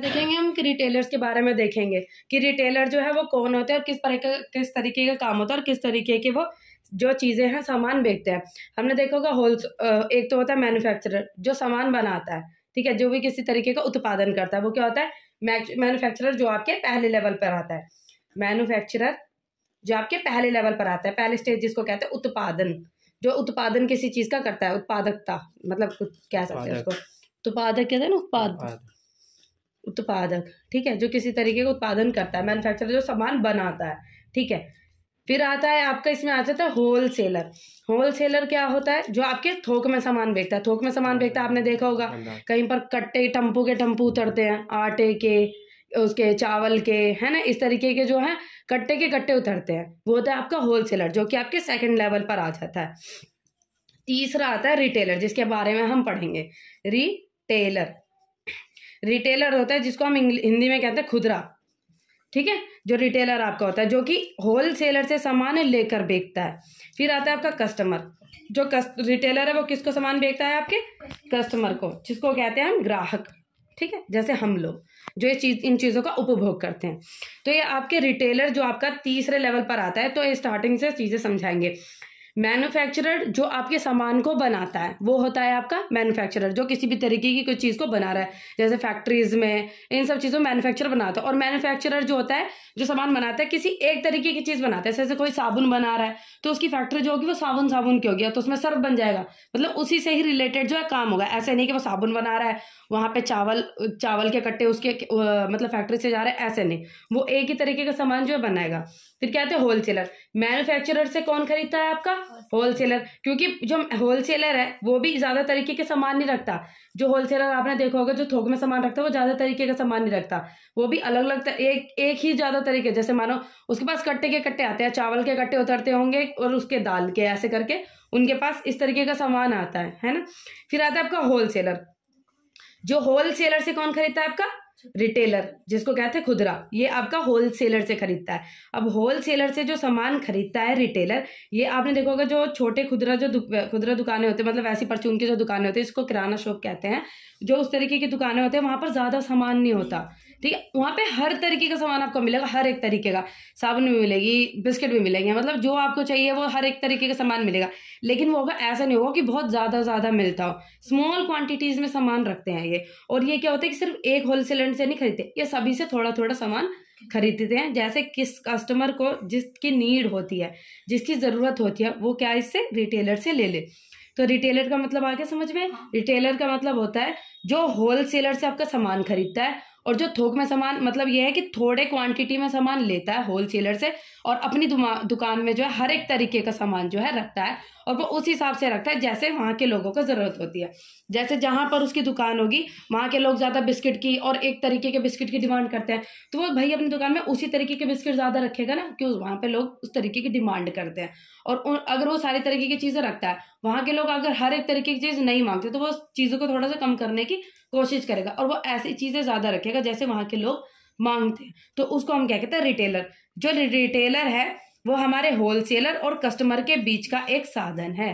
देखेंगे हम कि रिटेलर्स के बारे में देखेंगे कि रिटेलर जो है वो कौन होते हैं और किस तरीके किस तरीके का काम होता है और किस तरीके के वो जो चीज़ें हैं सामान बेचते हैं हमने देखा होगा होल एक तो होता है मैन्युफैक्चरर जो सामान बनाता है ठीक है जो भी किसी तरीके का उत्पादन करता है वो क्या होता है मैन्युफैक्चरर जो आपके पहले लेवल पर आता है मैन्युफैक्चरर जो आपके पहले लेवल पर आता है पहले स्टेज जिसको कहते हैं उत्पादन जो उत्पादन किसी चीज़ का करता है उत्पादकता मतलब कुछ कह सकते हैं उसको उत्पादक कहते हैं ना उत्पाद उत्पादक ठीक है जो किसी तरीके का उत्पादन करता है मैन्युफैक्चरर जो सामान बनाता है ठीक है फिर आता है आपका इसमें आ जाता है होल सेलर होल सेलर क्या होता है जो आपके थोक में सामान बेचता है थोक में सामान बेचता है आपने देखा होगा कहीं पर कट्टे टम्पू के टम्पू उतरते हैं आटे के उसके चावल के है ना इस तरीके के जो है कट्टे के कट्टे उतरते हैं वो होता है आपका होल सेलर जो कि आपके सेकंड लेवल पर आ जाता है तीसरा आता है रिटेलर जिसके बारे में हम पढ़ेंगे रिटेलर रिटेलर होता है जिसको हम हिंदी में कहते हैं खुदरा ठीक है जो रिटेलर आपका होता है जो कि होल सेलर से सामान लेकर बेचता है फिर आता है आपका कस्टमर जो कस्ट रिटेलर है वो किसको सामान बेचता है आपके कस्टमर को जिसको कहते हैं हम ग्राहक ठीक है जैसे हम लोग जो ये चीज़ इन चीज़ों का उपभोग करते हैं तो ये आपके रिटेलर जो आपका तीसरे लेवल पर आता है तो ये स्टार्टिंग से चीज़ें समझाएंगे मैन्युफैक्चरर जो आपके सामान को बनाता है वो होता है आपका मैन्युफैक्चरर जो किसी भी तरीके की कोई चीज़ को बना रहा है जैसे फैक्ट्रीज में इन सब चीज़ों में मैन्युफैक्चर बनाता है और मैन्युफैक्चरर जो होता है जो सामान बनाता है किसी एक तरीके की चीज़ बनाता है जैसे कोई साबुन बना रहा है तो उसकी फैक्ट्री जो होगी वो साबुन साबुन की होगी तो उसमें सर्फ बन जाएगा मतलब उसी से ही रिलेटेड जो है काम होगा ऐसे नहीं कि वो साबुन बना रहा है वहाँ पर चावल चावल के कट्टे उसके मतलब फैक्ट्री से जा रहे हैं ऐसे नहीं वो एक ही तरीके का सामान जो है बनाएगा फिर कहते हैं होलसेलर मैन्युफैक्चरर से कौन खरीदता है आपका होलसेलर क्योंकि जो होलसेलर है वो भी ज़्यादा तरीके के सामान नहीं रखता जो होलसेलर आपने देखा होगा जो थोक में सामान रखता है वो ज़्यादा तरीके का सामान नहीं रखता वो भी अलग अलग एक एक ही ज़्यादा तरीके जैसे मानो उसके पास कट्टे के कट्टे आते हैं चावल के कट्टे उतरते होंगे और उसके दाल के ऐसे करके उनके पास इस तरीके का सामान आता है है ना फिर आता है आपका होलसेलर जो होलसेलर से कौन खरीदता है आपका रिटेलर जिसको कहते हैं खुदरा ये आपका होलसेलर से खरीदता है अब होलसेलर से जो सामान खरीदता है रिटेलर ये आपने देखा होगा जो छोटे खुदरा जो खुदरा दुकानें होते हैं मतलब ऐसी परचून की जो दुकानें होती है इसको किराना शॉप कहते हैं जो उस तरीके की दुकानें होते हैं वहाँ पर ज़्यादा सामान नहीं होता ठीक है वहाँ पे हर तरीके का सामान आपको मिलेगा हर एक तरीके का साबुन भी मिलेगी बिस्किट भी मिलेंगे मतलब जो आपको चाहिए वो हर एक तरीके का सामान मिलेगा लेकिन वो होगा ऐसा नहीं होगा कि बहुत ज़्यादा ज़्यादा मिलता हो स्मॉल क्वांटिटीज़ में सामान रखते हैं ये और ये क्या होता है कि सिर्फ एक होलसेलर से नहीं खरीदते ये सभी से थोड़ा थोड़ा सामान खरीदते हैं जैसे किस कस्टमर को जिसकी नीड होती है जिसकी ज़रूरत होती है वो क्या इससे रिटेलर से ले ले तो रिटेलर का मतलब आ गया समझ में हाँ। रिटेलर का मतलब होता है जो होल सेलर से आपका सामान खरीदता है और जो थोक में सामान मतलब ये है कि थोड़े क्वांटिटी में सामान लेता है होल सेलर से और अपनी दुकान में जो है हर एक तरीके का सामान जो है रखता है और वो उस हिसाब से रखता है जैसे वहाँ के लोगों को ज़रूरत होती है जैसे जहाँ पर उसकी दुकान होगी वहाँ के लोग ज़्यादा बिस्किट की और एक तरीके के बिस्किट की डिमांड करते हैं तो वो भाई अपनी दुकान में उसी तरीके के बिस्किट ज़्यादा रखेगा ना कि वहाँ पर लोग उस तरीके की डिमांड करते हैं और अगर वो सारी तरीके की चीज़ें रखता है वहाँ के लोग अगर हर एक तरीके की चीज़ नहीं मांगते तो वो चीज़ों को थोड़ा सा कम करने की की कोशिश करेगा और वो ऐसी चीज़ें ज़्यादा रखेगा जैसे वहां के लोग मांगते हैं तो उसको हम क्या कहते हैं रिटेलर जो रिटेलर है वो हमारे होलसेलर और कस्टमर के बीच का एक साधन है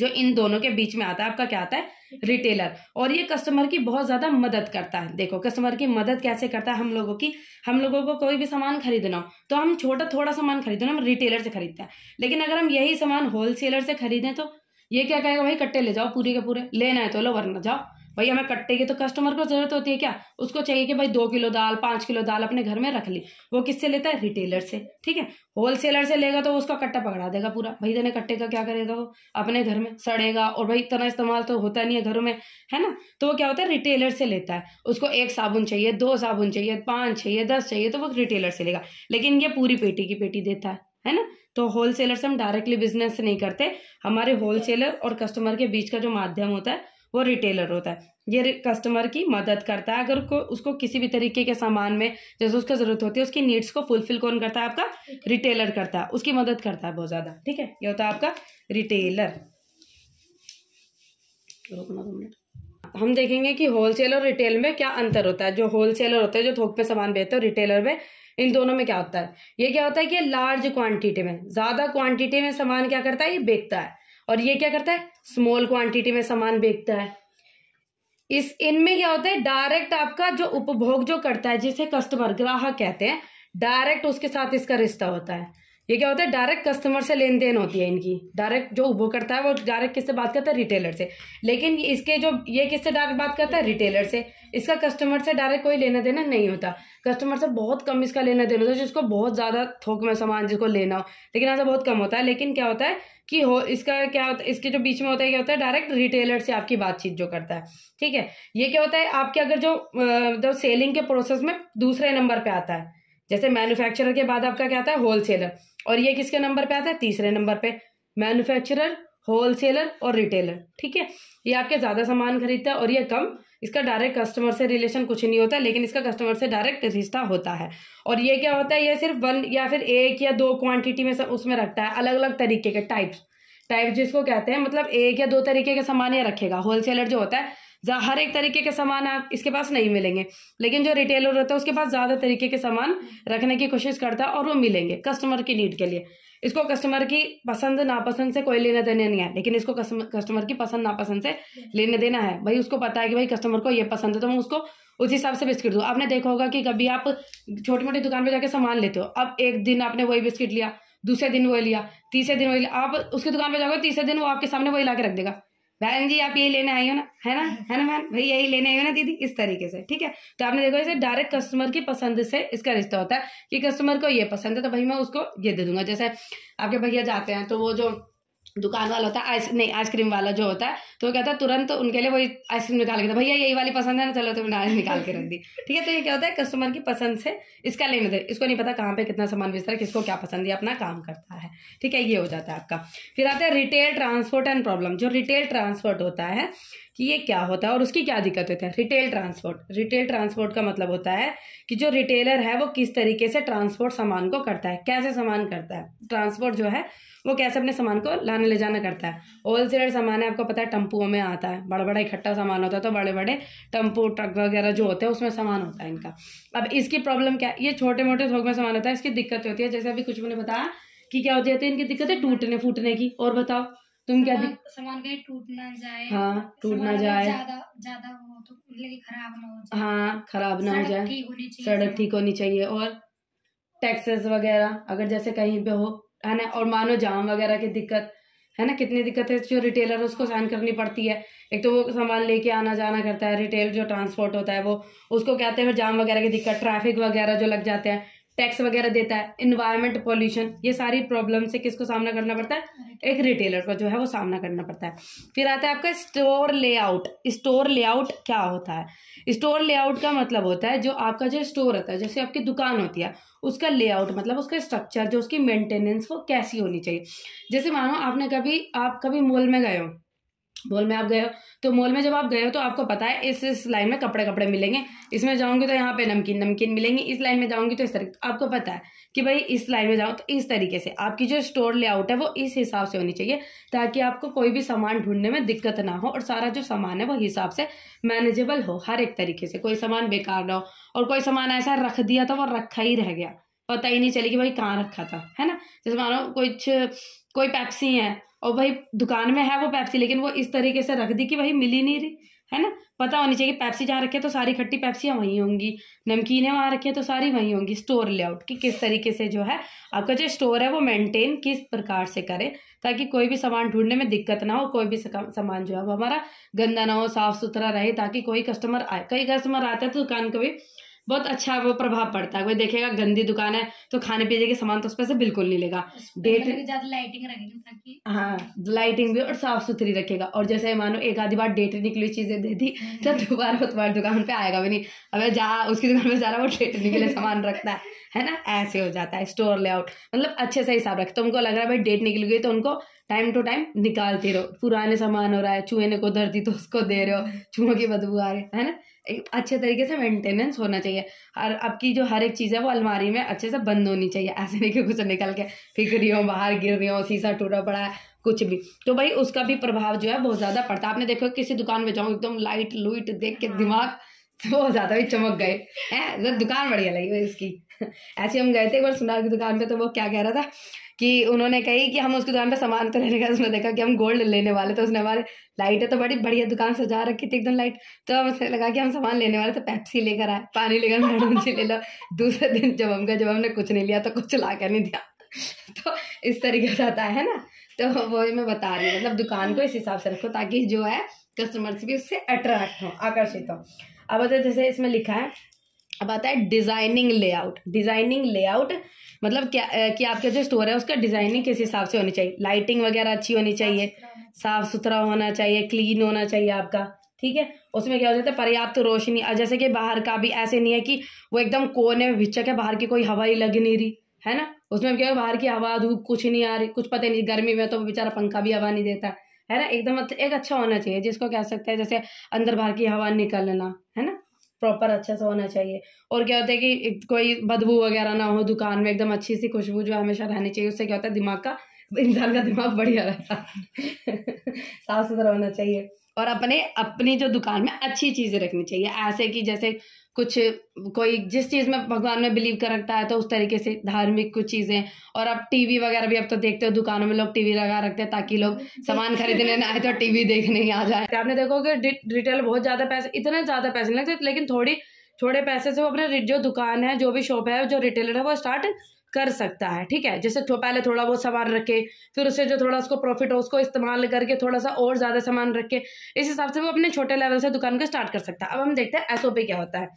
जो इन दोनों के बीच में आता है आपका क्या आता है रिटेलर और ये कस्टमर की बहुत ज़्यादा मदद करता है देखो कस्टमर की मदद कैसे करता है हम लोगों की हम लोगों को कोई भी सामान खरीदना हो तो हम छोटा थोड़ा सामान खरीदना हम रिटेलर से खरीदते हैं लेकिन अगर हम यही सामान होलसेलर से खरीदें तो ये क्या कहेगा भाई कट्टे ले जाओ पूरे के पूरे लेना है तो लो वरना जाओ भाई हमें कट्टे की तो कस्टमर को जरूरत होती है क्या उसको चाहिए कि भाई दो किलो दाल पांच किलो दाल अपने घर में रख ली वो किससे लेता है रिटेलर से ठीक है होलसेलर से लेगा तो उसका कट्टा पकड़ा देगा पूरा भाई देने कट्टे का क्या करेगा वो अपने घर में सड़ेगा और भाई इतना इस्तेमाल तो होता नहीं है घरों में है ना तो वो क्या होता है रिटेलर से लेता है उसको एक साबुन चाहिए दो साबुन चाहिए पांच चाहिए दस चाहिए तो वो रिटेलर से लेगा लेकिन ये पूरी पेटी की पेटी देता है है ना तो होलसेलर से हम डायरेक्टली बिजनेस नहीं करते हमारे होलसेलर और कस्टमर के बीच का जो माध्यम होता है वो रिटेलर होता है ये कस्टमर की मदद करता है अगर को, उसको किसी भी तरीके के सामान में जैसे उसका ज़रूरत होती है उसकी नीड्स को फुलफिल कौन करता है आपका रिटेलर करता है उसकी मदद करता है बहुत ज़्यादा ठीक है ये होता है आपका रिटेलर हम देखेंगे कि होलसेल और रिटेल में क्या अंतर होता है जो होलसेलर होता है जो थोक पे सामान बेचते हैं रिटेलर में इन दोनों में क्या होता है ये क्या होता है कि लार्ज क्वांटिटी में ज़्यादा क्वांटिटी में सामान क्या करता है ये बेचता है और ये क्या करता है स्मॉल क्वांटिटी में सामान बेचता है इस इनमें क्या होता है डायरेक्ट आपका जो उपभोग जो करता है जिसे कस्टमर ग्राहक कहते हैं डायरेक्ट उसके साथ इसका रिश्ता होता है ये क्या होता है डायरेक्ट कस्टमर से लेन देन होती है इनकी डायरेक्ट जो उबो करता है वो डायरेक्ट किससे बात करता है रिटेलर से लेकिन इसके जो ये किससे डायरेक्ट बात करता है रिटेलर से इसका कस्टमर से डायरेक्ट कोई लेना देना नहीं होता कस्टमर से बहुत कम इसका लेना देना होता है जिसको बहुत ज़्यादा थोक में सामान जिसको लेना हो लेकिन ऐसा बहुत कम होता है लेकिन क्या होता है कि हो इसका क्या होता है इसके जो बीच में होता है क्या होता है डायरेक्ट रिटेलर से आपकी बातचीत जो करता है ठीक है ये क्या होता है आपके अगर जो जो सेलिंग के प्रोसेस में दूसरे नंबर पर आता है जैसे मैन्युफैक्चरर के बाद आपका क्या आता है होलसेलर और ये किसके नंबर पे आता है तीसरे नंबर पे मैन्युफैक्चरर होलसेलर और रिटेलर ठीक है ये आपके ज़्यादा सामान खरीदता है और ये कम इसका डायरेक्ट कस्टमर से रिलेशन कुछ नहीं होता लेकिन इसका कस्टमर से डायरेक्ट रिश्ता होता है और ये क्या होता है ये सिर्फ वन या फिर एक या दो क्वांटिटी में सब उसमें रखता है अलग अलग तरीके के टाइप्स टाइप जिसको कहते हैं मतलब एक या दो तरीके के सामान ये रखेगा होलसेलर जो होता है हर एक तरीके के सामान आप इसके पास नहीं मिलेंगे लेकिन जो रिटेलर होता है उसके पास ज़्यादा तरीके के सामान रखने की कोशिश करता है और वो मिलेंगे कस्टमर की नीड के लिए इसको कस्टमर की पसंद नापसंद से कोई लेना देना नहीं है लेकिन इसको कस्टमर की पसंद नापसंद से लेने देना है भाई उसको पता है कि भाई कस्टमर को ये पसंद है तो मैं उसको उस हिसाब से बिस्किट दूँ आपने देखा होगा कि कभी आप छोटी मोटी दुकान पर जाकर सामान लेते हो अब एक दिन आपने वही बिस्किट लिया दूसरे दिन वो लिया तीसरे दिन वही लिया आप उसकी दुकान पर जाओगे तीसरे दिन वो आपके सामने वही ला रख देगा बहन जी आप यही लेने आई हो ना है ना हाँ। है ना बहन भाई यही लेने आई हो ना दीदी इस तरीके से ठीक है तो आपने देखो इसे डायरेक्ट कस्टमर की पसंद से इसका रिश्ता होता है कि कस्टमर को ये पसंद है तो भाई मैं उसको ये दे दूंगा जैसे आपके भैया जाते हैं तो वो जो दुकान वाला होता है आइस नहीं आइसक्रीम वाला जो होता है तो वो कहता है तुरंत तो उनके लिए वही आइसक्रीम निकाल के भैया यही वाली पसंद है ना चलो मैंने आज निकाल के रख दी ठीक है तो ये क्या होता है कस्टमर की पसंद से इसका लेने मतलब, दे इसको नहीं पता कहाँ पे कितना सामान बेचता है किसको क्या पसंद है अपना काम करता है ठीक है ये हो जाता है आपका फिर आता है रिटेल ट्रांसपोर्ट एंड प्रॉब्लम जो रिटेल ट्रांसपोर्ट होता है कि ये क्या होता है और उसकी क्या दिक्कत होती है रिटेल ट्रांसपोर्ट रिटेल ट्रांसपोर्ट का मतलब होता है कि जो रिटेलर है वो किस तरीके से ट्रांसपोर्ट सामान को करता है कैसे सामान करता है ट्रांसपोर्ट जो है वो कैसे अपने सामान को लाने ले जाना करता है होल सेलर सामान है आपको पता है टम्पुओं में आता है बड़ा बड़ा इकट्ठा सामान होता है तो बड़े बड़े टम्पू ट्रक वगैरह जो होते हैं उसमें सामान होता है इनका अब इसकी प्रॉब्लम क्या है ये छोटे मोटे थोक में सामान होता है इसकी दिक्कत होती है जैसे अभी कुछ मैंने बताया कि क्या होती है तो इनकी दिक्कत है टूटने फूटने की और बताओ तुम क्या सामान कहीं टूट ना जाए हाँ टूट ना जाए ज्यादा हो तो खराब ना हो जाए हाँ खराब ना हो जाए सड़क ठीक होनी चाहिए और टैक्सेस वगैरह अगर जैसे कहीं पे हो है ना और मानो जाम वगैरह की दिक्कत है ना कितनी दिक्कत है जो रिटेलर उसको साइन करनी पड़ती है एक तो वो सामान लेके आना जाना करता है रिटेल जो ट्रांसपोर्ट होता है वो उसको कहते हैं जाम वगैरह की दिक्कत ट्रैफिक वगैरह जो लग जाते हैं टैक्स वगैरह देता है इन्वायरमेंट पॉल्यूशन ये सारी प्रॉब्लम से किसको सामना करना पड़ता है एक रिटेलर को जो है वो सामना करना पड़ता है फिर आता है आपका स्टोर लेआउट स्टोर लेआउट क्या होता है स्टोर लेआउट का मतलब होता है जो आपका जो स्टोर होता है जैसे आपकी दुकान होती है उसका लेआउट मतलब उसका स्ट्रक्चर जो उसकी मेंटेनेंस वो कैसी होनी चाहिए जैसे मानो आपने कभी आप कभी मॉल में गए हो मॉल में आप गए हो तो मॉल में जब आप गए हो तो आपको पता है इस इस लाइन में कपड़े कपड़े मिलेंगे इसमें जाऊंगी तो यहाँ पे नमकीन नमकीन मिलेंगे इस लाइन में जाऊंगी तो इस तरीके आपको पता है कि भाई इस लाइन में जाऊँ तो इस तरीके से आपकी जो स्टोर लेआउट है वो इस हिसाब से होनी चाहिए ताकि आपको कोई भी सामान ढूंढने में दिक्कत ना हो और सारा जो सामान है वो हिसाब से मैनेजेबल हो हर एक तरीके से कोई सामान बेकार ना हो और कोई सामान ऐसा रख दिया था वो रखा ही रह गया पता ही नहीं चले कि भाई कहाँ रखा था है ना जैसे मानो कुछ कोई पैप्सी है और भाई दुकान में है वो पैप्सी लेकिन वो इस तरीके से रख दी कि भाई मिली नहीं रही है ना पता होनी चाहिए कि पैप्सी जहाँ रखे तो सारी खट्टी पैप्सियाँ वहीं होंगी नमकीनें वहाँ रखी तो सारी वहीं होंगी स्टोर लेआउट कि किस तरीके से जो है आपका जो स्टोर है वो मेंटेन किस प्रकार से करें ताकि कोई भी सामान ढूंढने में दिक्कत ना हो कोई भी सामान जो है वो हमारा गंदा ना हो साफ़ सुथरा रहे ताकि कोई कस्टमर आए कई कस्टमर आते हैं तो दुकान कभी बहुत अच्छा वो प्रभाव पड़ता है कोई देखेगा गंदी दुकान है तो खाने पीने के सामान तो उस पर से बिल्कुल नहीं लेगा मतलब डेट लाइटिंग रखेंगे हाँ लाइटिंग भी और साफ सुथरी रखेगा और जैसे मानो एक आधी बार डेट निकली चीजें दे दी हम्म। तो दोबारा तुम्हारी दुकान पे आएगा भी नहीं अब जा उसकी दुकान पे जा रहा वो डेट निकले सामान रखता है है ना ऐसे हो जाता है स्टोर लेआउट मतलब अच्छे से हिसाब रखते तो उनको लग रहा है भाई डेट निकल गई तो उनको टाइम टू टाइम निकालते रहो पुराने सामान हो रहा है चूहे ने को धरती तो उसको दे रहे हो चूहों की बदबू आ रही है ना एक अच्छे तरीके से मेंटेनेंस होना चाहिए और आपकी जो हर एक चीज़ है वो अलमारी में अच्छे से बंद होनी चाहिए ऐसे नहीं कि कुछ निकल के फिक रही हो बाहर गिर रही हो शीशा टूटा पड़ा है कुछ भी तो भाई उसका भी प्रभाव जो है बहुत ज़्यादा पड़ता है आपने देखो किसी दुकान में जाऊँ एकदम लाइट लुइट देख के हाँ। दिमाग बहुत तो ज्यादा भी चमक गए हैं मतलब दुकान बढ़िया लगी भाई उसकी ऐसे हम गए थे एक बार सुनार की दुकान पे तो वो क्या कह रहा था कि उन्होंने कही कि हम उसकी दुकान पे सामान तो लेने का उसने देखा कि हम गोल्ड लेने वाले तो उसने हमारे लाइट है तो बड़ी बढ़िया दुकान सजा रखी थी एकदम लाइट तो हम उसने लगा कि हम सामान लेने वाले तो पैप्सी लेकर आए पानी लेकर मैडम जी ले लो दूसरे दिन जब हम गए जब हमने कुछ नहीं लिया तो कुछ ला कर नहीं दिया तो इस तरीके से आता है ना तो वो मैं बता रही हूँ मतलब दुकान को इस हिसाब से रखो ताकि जो है कस्टमर्स भी उससे अट्रैक्ट हो आकर्षित हो अब जैसे इसमें लिखा है अब आता है डिज़ाइनिंग लेआउट डिज़ाइनिंग लेआउट मतलब क्या कि आपका जो स्टोर है उसका डिज़ाइनिंग किस हिसाब से होनी चाहिए लाइटिंग वगैरह अच्छी होनी चाहिए साफ सुथरा होना चाहिए क्लीन होना चाहिए आपका ठीक है उसमें क्या हो जाता है पर्याप्त रोशनी जैसे कि बाहर का भी ऐसे नहीं है कि वो एकदम कोने में भिचक है बाहर की कोई हवा ही लग नहीं रही है ना उसमें क्या बाहर की हवा धूप कुछ नहीं आ रही कुछ पता नहीं गर्मी में तो बेचारा पंखा भी हवा नहीं देता है ना एकदम एक अच्छा होना चाहिए जिसको कह सकते हैं जैसे अंदर बाहर की हवा निकलना है ना प्रॉपर अच्छे से होना चाहिए और क्या होता है कि कोई बदबू वगैरह ना हो दुकान में एकदम अच्छी सी खुशबू जो हमेशा रहनी चाहिए उससे क्या होता है दिमाग का इंसान का दिमाग बढ़िया रहता है साफ सुथरा होना चाहिए और अपने अपनी जो दुकान में अच्छी चीज़ें रखनी चाहिए ऐसे कि जैसे कुछ कोई जिस चीज़ में भगवान में बिलीव कर रखता है तो उस तरीके से धार्मिक कुछ चीज़ें और अब टीवी वगैरह भी अब तो देखते हो दुकानों में लोग टीवी लगा रखते हैं ताकि लोग सामान खरीदने ना आए तो टीवी देखने ही आ जाए तो आपने देखो कि रिटेल बहुत ज़्यादा पैसे इतने ज़्यादा पैसे नहीं लगते लेकिन थोड़ी थोड़े पैसे से वो अपने जो दुकान है जो भी शॉप है जो रिटेलर है वो स्टार्ट कर सकता है ठीक है जैसे थो, पहले थोड़ा बहुत सामान रखे फिर उससे जो थोड़ा उसको प्रॉफिट हो उसको इस्तेमाल करके थोड़ा सा और ज़्यादा सामान रखे इस हिसाब से वो अपने छोटे लेवल से दुकान को स्टार्ट कर सकता है अब हम देखते हैं एसओपी क्या होता है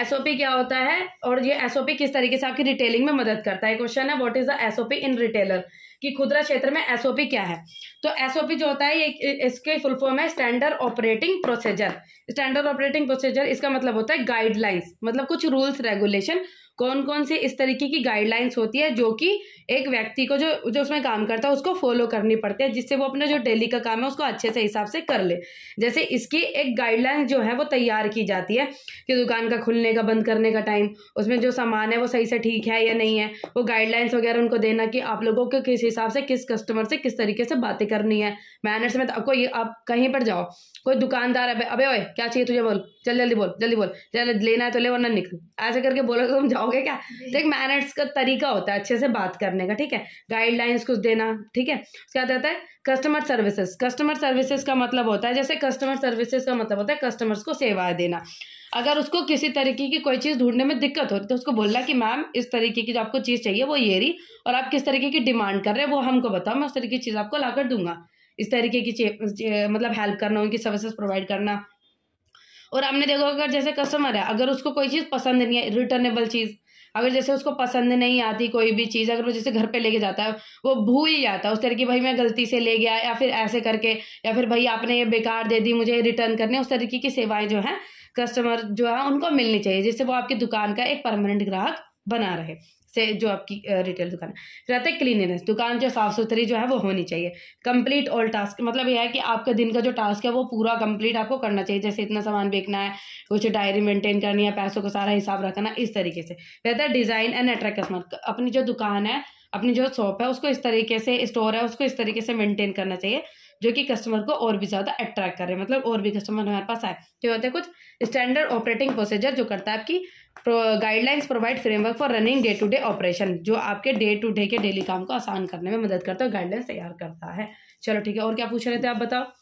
एसओपी क्या होता है और ये एसओपी किस तरीके से आपकी रिटेलिंग में मदद करता है क्वेश्चन है what is the SOP in retailer कि खुदरा क्षेत्र में एसओपी क्या है तो एसओपी जो होता है ये इसके फुल फॉर्म है standard operating procedure standard operating procedure इसका मतलब होता है गाइडलाइंस मतलब कुछ रूल्स रेगुलेशन कौन कौन से इस तरीके की गाइडलाइंस होती है जो कि एक व्यक्ति को जो जो उसमें काम करता है उसको फॉलो करनी पड़ती है जिससे वो अपना जो डेली का काम है उसको अच्छे से हिसाब से कर ले जैसे इसकी एक गाइडलाइन जो है वो तैयार की जाती है कि दुकान का खुलने का बंद करने का टाइम उसमें जो सामान है वो सही से ठीक है या नहीं है वो गाइडलाइंस वगैरह उनको देना कि आप लोगों को किस हिसाब से किस कस्टमर से किस तरीके से बातें करनी है मैनर्स में तो आपको ये आप कहीं पर जाओ कोई दुकानदार है अबे ओए क्या चाहिए तुझे बोल चल जल्दी बोल जल्दी बोल जल्दी लेना है तो ले वरना निकल ऐसे करके बोलो तो तुम जाओ पाओगे क्या तो एक मैनर्स का तरीका होता है अच्छे से बात करने का ठीक है गाइडलाइंस कुछ देना ठीक है क्या कहता है कस्टमर सर्विसेज कस्टमर सर्विसेज का मतलब होता है जैसे कस्टमर सर्विसेज का मतलब होता है कस्टमर्स को सेवा देना अगर उसको किसी तरीके की कोई चीज़ ढूंढने में दिक्कत हो तो उसको बोलना कि मैम इस तरीके की जो आपको चीज़ चाहिए वो ये रही और आप किस तरीके की डिमांड कर रहे हैं वो हमको बताओ मैं उस तरीके की चीज़ आपको ला दूंगा इस तरीके की मतलब हेल्प करना उनकी सर्विसेज प्रोवाइड करना और आपने देखो अगर जैसे कस्टमर है अगर उसको कोई चीज़ पसंद नहीं है रिटर्नेबल चीज़ अगर जैसे उसको पसंद नहीं आती कोई भी चीज़ अगर वो जैसे घर पे लेके जाता है वो भूल ही जाता है उस तरीके भाई मैं गलती से ले गया या फिर ऐसे करके या फिर भाई आपने ये बेकार दे दी मुझे रिटर्न करने उस तरीके की सेवाएं जो हैं कस्टमर जो है उनको मिलनी चाहिए जिससे वो आपकी दुकान का एक परमानेंट ग्राहक बना रहे से जो आपकी रिटेल दुकान है फिर आता है क्लीनिनेस दुकान जो साफ़ सुथरी जो है वो होनी चाहिए कंप्लीट ऑल टास्क मतलब यह है कि आपका दिन का जो टास्क है वो पूरा कंप्लीट आपको करना चाहिए जैसे इतना सामान बेचना है कुछ डायरी मेंटेन करनी है पैसों का सारा हिसाब रखना इस तरीके से रहता है डिज़ाइन एंड अट्रैक्ट कस्टमर अपनी जो दुकान है अपनी जो शॉप है उसको इस तरीके से स्टोर है उसको इस तरीके से मेंटेन करना चाहिए जो कि कस्टमर को और भी ज़्यादा अट्रैक्ट करे मतलब और भी कस्टमर हमारे पास आए तो होते हैं कुछ स्टैंडर्ड ऑपरेटिंग प्रोसीजर जो करता है आपकी guidelines provide framework for running day to day operation जो आपके डे टू डे के डेली काम को आसान करने में मदद करता है गाइडलाइंस तैयार करता है चलो ठीक है और क्या पूछ रहे थे आप बताओ